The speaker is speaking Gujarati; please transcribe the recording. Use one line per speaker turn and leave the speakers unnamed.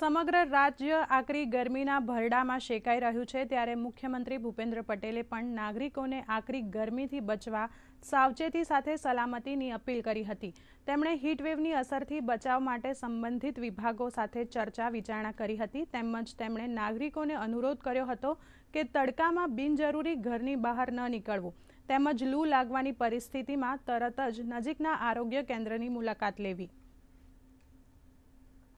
સમગ્ર રાજ્ય આકરી ગરમીના ભરડામાં શેકાઈ રહ્યું છે ત્યારે મુખ્યમંત્રી ભૂપેન્દ્ર પટેલે પણ નાગરિકોને આકરી ગરમીથી બચવા સાવચેતી સાથે સલામતીની અપીલ કરી હતી તેમણે હીટવેવની અસરથી બચાવ માટે સંબંધિત વિભાગો સાથે ચર્ચા વિચારણા કરી હતી તેમજ તેમણે નાગરિકોને અનુરોધ કર્યો હતો કે તડકામાં બિનજરૂરી ઘરની બહાર ન નીકળવું તેમજ લૂ લાગવાની પરિસ્થિતિમાં તરત જ નજીકના આરોગ્ય કેન્દ્રની મુલાકાત લેવી